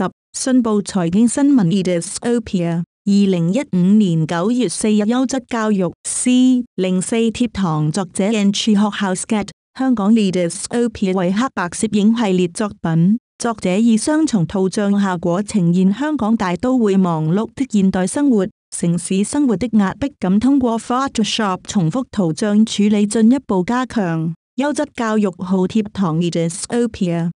十，信报财经新闻 e d i t r e a 二零一五年九月四日，优质教育 C 零四贴堂作者 N C 学校，Sket，香港 e d i t r e a 为黑白摄影系列作品，作者以双重图像效果呈现香港大都会忙碌的现代生活，城市生活的压迫感通过 Photoshop 重复图像处理进一步加强。优质教育号贴堂 e d i t r e a